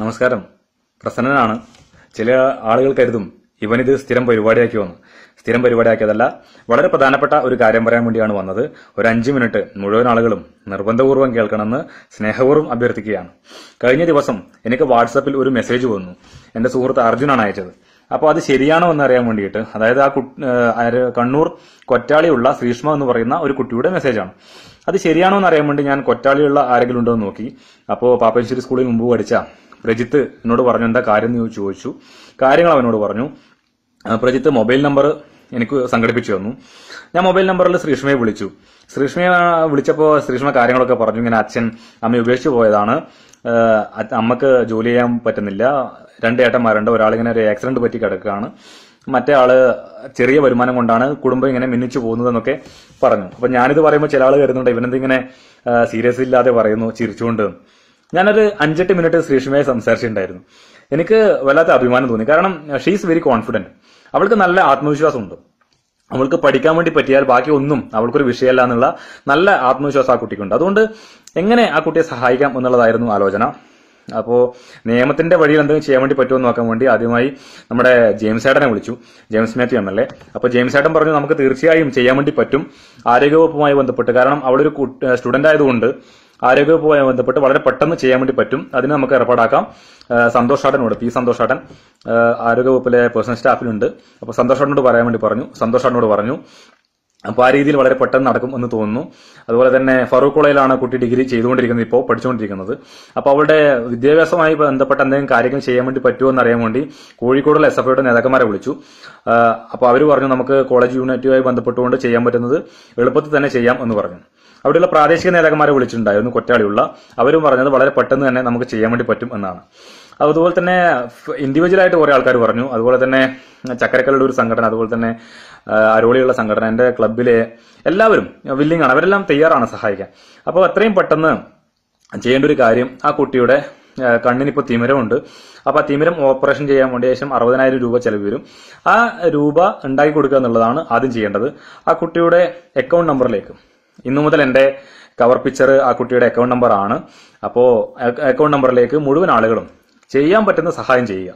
നമസ്കാരം പ്രസന്നനാണ് ചില ആളുകൾ കരുതും ഇവനിത് സ്ഥിരം പരിപാടിയാക്കി വന്നു സ്ഥിരം പരിപാടിയാക്കിയതല്ല വളരെ പ്രധാനപ്പെട്ട ഒരു കാര്യം പറയാൻ വേണ്ടിയാണ് വന്നത് ഒരു അഞ്ച് മിനിറ്റ് മുഴുവൻ ആളുകളും നിർബന്ധപൂർവ്വം കേൾക്കണമെന്ന് സ്നേഹപൂർവ്വം അഭ്യർത്ഥിക്കുകയാണ് കഴിഞ്ഞ ദിവസം എനിക്ക് വാട്സപ്പിൽ ഒരു മെസ്സേജ് വന്നു എന്റെ സുഹൃത്ത് അർജുനാണ് അയച്ചത് അപ്പോൾ അത് ശരിയാണോ എന്ന് അറിയാൻ വേണ്ടിയിട്ട് അതായത് ആ കണ്ണൂർ കൊറ്റാളിയുള്ള ശ്രീഷ്മ എന്ന് പറയുന്ന ഒരു കുട്ടിയുടെ മെസ്സേജാണ് അത് ശരിയാണോ എന്ന് അറിയാൻ വേണ്ടി ഞാൻ കൊറ്റാളിയുള്ള ആരെങ്കിലും ഉണ്ടോ എന്ന് നോക്കി അപ്പോൾ പാപ്പേശ്വരി സ്കൂളിൽ മുമ്പ് പഠിച്ച പ്രജിത്ത് എന്നോട് പറഞ്ഞു എന്താ കാര്യം എന്ന് ചോദിച്ചു കാര്യങ്ങൾ അവനോട് പറഞ്ഞു പ്രജിത്ത് മൊബൈൽ നമ്പർ എനിക്ക് സംഘടിപ്പിച്ചു തന്നു ഞാൻ മൊബൈൽ നമ്പറിൽ ശ്രീഷ്മയെ വിളിച്ചു ശ്രീഷ്മയെ വിളിച്ചപ്പോൾ ശ്രീഷ്മ കാര്യങ്ങളൊക്കെ പറഞ്ഞു ഇങ്ങനെ അച്ഛൻ അമ്മയെ ഉപേക്ഷിച്ച് പോയതാണ് അമ്മക്ക് ജോലി ചെയ്യാൻ പറ്റുന്നില്ല രണ്ട് ഏട്ടന്മാരുണ്ട് ഒരാളിങ്ങനെ ഒരു ആക്സിഡന്റ് പറ്റി കിടക്കുകയാണ് മറ്റേ ആള് ചെറിയ വരുമാനം കൊണ്ടാണ് കുടുംബം ഇങ്ങനെ മിന്നിച്ചു പോകുന്നതെന്നൊക്കെ പറഞ്ഞു അപ്പൊ ഞാനിത് പറയുമ്പോൾ ചില ആൾ കരുതുന്നുണ്ട് ഇവനെന്തിങ്ങനെ സീരിയസ് ഇല്ലാതെ പറയുന്നു ചിരിച്ചുകൊണ്ട് ഞാനൊരു അഞ്ചെട്ട് മിനിറ്റ് ശ്രീഷ്മയെ സംസാരിച്ചിട്ടുണ്ടായിരുന്നു എനിക്ക് വല്ലാത്ത അഭിമാനം തോന്നി കാരണം ഷീ ഈസ് വെരി കോൺഫിഡന്റ് അവൾക്ക് നല്ല ആത്മവിശ്വാസം ഉണ്ട് അവൾക്ക് പഠിക്കാൻ വേണ്ടി പറ്റിയാൽ ബാക്കി ഒന്നും അവൾക്കൊരു വിഷയമല്ല എന്നുള്ള നല്ല ആത്മവിശ്വാസം ആ കുട്ടിക്കുണ്ട് അതുകൊണ്ട് എങ്ങനെ ആ കുട്ടിയെ സഹായിക്കാം എന്നുള്ളതായിരുന്നു ആലോചന അപ്പോൾ നിയമത്തിന്റെ വഴിയിൽ എന്തെങ്കിലും ചെയ്യാൻ വേണ്ടി പറ്റുമോ നോക്കാൻ വേണ്ടി ആദ്യമായി നമ്മുടെ ജെയിംസ് ഏട്ടനെ വിളിച്ചു James Mathew M L A അപ്പോൾ ജെയിംസ് ഏട്ടൻ പറഞ്ഞു നമുക്ക് തീർച്ചയായും ചെയ്യാൻ വേണ്ടി പറ്റും ആരോഗ്യവകുപ്പുമായി ബന്ധപ്പെട്ട് കാരണം അവളൊരു ഒരു സ്റ്റുഡന്റ് uh, ആയതുകൊണ്ട് ആരോഗ്യവകുപ്പുമായി ബന്ധപ്പെട്ട് വളരെ പെട്ടെന്ന് ചെയ്യാൻ വേണ്ടി പറ്റും അതിന് നമുക്ക് ഏർപ്പാടാക്കാം സന്തോഷാടനോട് പി സന്തോഷാടൻ ആരോഗ്യവകുപ്പിലെ പേഴ്സണൽ സ്റ്റാഫിലുണ്ട് അപ്പോൾ സന്തോഷാടനോട് പറയാൻ വേണ്ടി പറഞ്ഞു സന്തോഷാടനോട് പറഞ്ഞു അപ്പോൾ ആ രീതിയിൽ വളരെ പെട്ടെന്ന് നടക്കും എന്ന് തോന്നുന്നു അതുപോലെ തന്നെ ഫറൂഖ് കോളേജിലാണ് കുട്ടി ഡിഗ്രി ചെയ്തുകൊണ്ടിരിക്കുന്നത് ഇപ്പോൾ പഠിച്ചുകൊണ്ടിരിക്കുന്നത് അപ്പോൾ അവളുടെ വിദ്യാഭ്യാസമായി ബന്ധപ്പെട്ട എന്തെങ്കിലും കാര്യങ്ങൾ ചെയ്യാൻ വേണ്ടി പറ്റുമോ എന്നറിയാൻ വേണ്ടി കോഴിക്കോടുള്ള എസ് എഫ് ഐയുടെ നേതാക്കന്മാരെ വിളിച്ചു അപ്പോൾ അവർ പറഞ്ഞു നമുക്ക് കോളേജ് യൂണിറ്റുമായി ബന്ധപ്പെട്ടുകൊണ്ട് ചെയ്യാൻ പറ്റുന്നത് എളുപ്പത്തിൽ തന്നെ ചെയ്യാം എന്ന് പറഞ്ഞു അവിടെയുള്ള പ്രാദേശിക നേതാക്കന്മാരെ വിളിച്ചിട്ടുണ്ടായിരുന്നു കൊറ്റാളിയുള്ള അവരും പറഞ്ഞത് വളരെ പെട്ടെന്ന് തന്നെ നമുക്ക് ചെയ്യാൻ വേണ്ടി പറ്റും എന്നാണ് അതുപോലെ തന്നെ ഇൻഡിവിജ്വൽ ആയിട്ട് കുറെ ആൾക്കാർ പറഞ്ഞു അതുപോലെ തന്നെ ചക്കരക്കല്ലുടെ ഒരു സംഘടന അതുപോലെ തന്നെ അരോളിയുള്ള സംഘടന എന്റെ ക്ലബിലെ എല്ലാവരും വില്ലിംഗ് ആണ് അവരെല്ലാം തയ്യാറാണ് സഹായിക്കാൻ അപ്പോൾ അത്രയും പെട്ടെന്ന് ചെയ്യേണ്ട ഒരു കാര്യം ആ കുട്ടിയുടെ കണ്ണിനിപ്പോൾ തിമിരമുണ്ട് അപ്പോൾ ആ തിമിരം ഓപ്പറേഷൻ ചെയ്യാൻ വേണ്ടി ശേഷം അറുപതിനായിരം രൂപ ചെലവ് വരും ആ രൂപ ഉണ്ടാക്കി കൊടുക്കുക എന്നുള്ളതാണ് ആദ്യം ചെയ്യേണ്ടത് ആ കുട്ടിയുടെ അക്കൗണ്ട് നമ്പറിലേക്ക് ഇന്നു മുതൽ എൻ്റെ കവർ പിക്ചർ ആ കുട്ടിയുടെ അക്കൗണ്ട് നമ്പർ ആണ് അപ്പോൾ അക്കൗണ്ട് നമ്പറിലേക്ക് മുഴുവൻ ആളുകളും ചെയ്യാൻ പറ്റുന്ന സഹായം ചെയ്യുക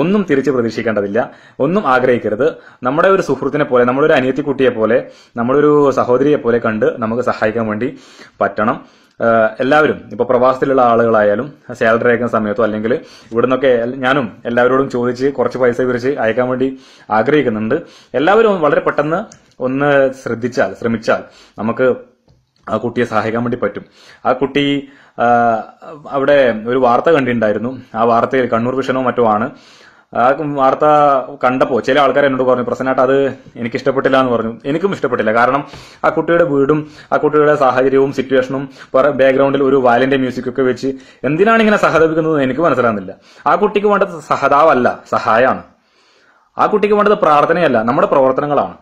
ഒന്നും തിരിച്ച് പ്രതീക്ഷിക്കേണ്ടതില്ല ഒന്നും ആഗ്രഹിക്കരുത് നമ്മുടെ ഒരു സുഹൃത്തിനെ പോലെ നമ്മുടെ ഒരു അനിയത്തിക്കുട്ടിയെ പോലെ നമ്മളൊരു സഹോദരിയെ പോലെ കണ്ട് നമുക്ക് സഹായിക്കാൻ വേണ്ടി പറ്റണം എല്ലാവരും ഇപ്പൊ പ്രവാസത്തിലുള്ള ആളുകളായാലും സാലറി അയക്കുന്ന സമയത്തോ അല്ലെങ്കിൽ ഇവിടുന്നൊക്കെ ഞാനും എല്ലാവരോടും ചോദിച്ച് കുറച്ച് പൈസ വിരിച്ച് അയക്കാൻ വേണ്ടി ആഗ്രഹിക്കുന്നുണ്ട് എല്ലാവരും വളരെ പെട്ടെന്ന് ഒന്ന് ശ്രദ്ധിച്ചാൽ ശ്രമിച്ചാൽ നമുക്ക് ആ കുട്ടിയെ സഹായിക്കാൻ വേണ്ടി പറ്റും ആ കുട്ടി അവിടെ ഒരു വാർത്ത കണ്ടിട്ടുണ്ടായിരുന്നു ആ വാർത്തയിൽ കണ്ണൂർ വിഷനോ മറ്റോ ആണ് ആ വാർത്ത കണ്ടപ്പോൾ ചില ആൾക്കാർ എന്നോട് പറഞ്ഞു പ്രസന്നായിട്ട് അത് എനിക്ക് ഇഷ്ടപ്പെട്ടില്ല എന്ന് പറഞ്ഞു എനിക്കും ഇഷ്ടപ്പെട്ടില്ല കാരണം ആ കുട്ടിയുടെ വീടും ആ കുട്ടിയുടെ സാഹചര്യവും സിറ്റുവേഷനും ബാക്ക്ഗ്രൗണ്ടിൽ ഒരു വയലിന്റെ മ്യൂസിക് ഒക്കെ വെച്ച് എന്തിനാണ് ഇങ്ങനെ സഹതപിക്കുന്നത് എനിക്ക് മനസ്സിലാകുന്നില്ല ആ കുട്ടിക്ക് വേണ്ടത് സഹതാവല്ല സഹായമാണ് ആ കുട്ടിക്ക് വേണ്ടത് പ്രാർത്ഥനയല്ല നമ്മുടെ പ്രവർത്തനങ്ങളാണ്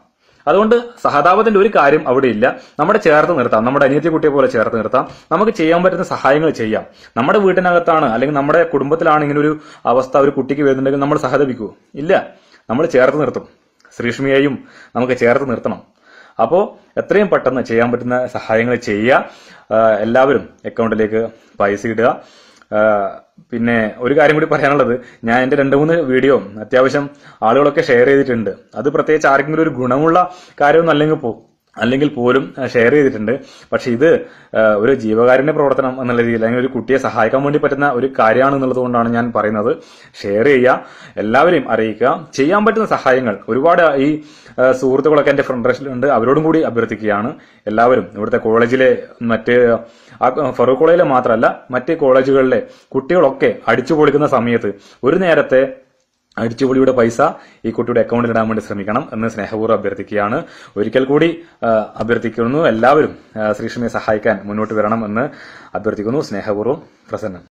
അതുകൊണ്ട് സഹതാപത്തിന്റെ ഒരു കാര്യം അവിടെ ഇല്ല നമ്മുടെ ചേർത്ത് നിർത്താം നമ്മുടെ അനിയത്തി കുട്ടിയെ പോലെ ചേർത്ത് നിർത്താം നമുക്ക് ചെയ്യാൻ പറ്റുന്ന സഹായങ്ങൾ ചെയ്യാം നമ്മുടെ വീട്ടിനകത്താണ് അല്ലെങ്കിൽ നമ്മുടെ കുടുംബത്തിലാണ് ഇങ്ങനെ ഒരു അവസ്ഥ ഒരു കുട്ടിക്ക് വരുന്നുണ്ടെങ്കിൽ നമ്മൾ സഹതപിക്കുമോ ഇല്ല നമ്മൾ ചേർത്ത് നിർത്തും ശ്രീഷ്മിയെയും നമുക്ക് ചേർത്ത് നിർത്തണം അപ്പോൾ എത്രയും പെട്ടെന്ന് ചെയ്യാൻ പറ്റുന്ന സഹായങ്ങൾ ചെയ്യുക എല്ലാവരും അക്കൗണ്ടിലേക്ക് പൈസ ഇടുക പിന്നെ ഒരു കാര്യം കൂടി പറയാനുള്ളത് ഞാൻ എന്റെ രണ്ട് മൂന്ന് വീഡിയോ അത്യാവശ്യം ആളുകളൊക്കെ ഷെയർ ചെയ്തിട്ടുണ്ട് അത് പ്രത്യേകിച്ച് ആർക്കെങ്കിലും ഒരു ഗുണമുള്ള കാര്യമൊന്നും അല്ലെങ്കിൽ അല്ലെങ്കിൽ പോലും ഷെയർ ചെയ്തിട്ടുണ്ട് പക്ഷെ ഇത് ഒരു ജീവകാരുണ്യ പ്രവർത്തനം എന്നുള്ള രീതിയിൽ അല്ലെങ്കിൽ ഒരു കുട്ടിയെ സഹായിക്കാൻ വേണ്ടി പറ്റുന്ന ഒരു കാര്യമാണ് എന്നുള്ളത് കൊണ്ടാണ് ഞാൻ പറയുന്നത് ഷെയർ ചെയ്യുക എല്ലാവരെയും അറിയിക്കുക ചെയ്യാൻ പറ്റുന്ന സഹായങ്ങൾ ഒരുപാട് ഈ സുഹൃത്തുക്കളൊക്കെ എന്റെ ഫ്രണ്ട് ലിസ്റ്റിലുണ്ട് അവരോടും കൂടി അഭ്യർത്ഥിക്കുകയാണ് എല്ലാവരും ഇവിടുത്തെ കോളേജിലെ മറ്റ് ഫറൂഖ് കോളേജിലെ മാത്രമല്ല മറ്റ് കോളേജുകളിലെ കുട്ടികളൊക്കെ അടിച്ചു പൊളിക്കുന്ന സമയത്ത് ഒരു നേരത്തെ അടിച്ചുപൊളിയുടെ പൈസ ഈ കുട്ടിയുടെ അക്കൗണ്ടിൽ ഇടാൻ വേണ്ടി ശ്രമിക്കണം എന്ന് സ്നേഹപൂർവ്വം അഭ്യർത്ഥിക്കുകയാണ് ഒരിക്കൽ കൂടി അഭ്യർത്ഥിക്കുന്നു എല്ലാവരും ശ്രീഷ്ണയെ സഹായിക്കാൻ മുന്നോട്ട് വരണം എന്ന് അഭ്യർത്ഥിക്കുന്നു സ്നേഹപൂർവ്വം പ്രസന്നം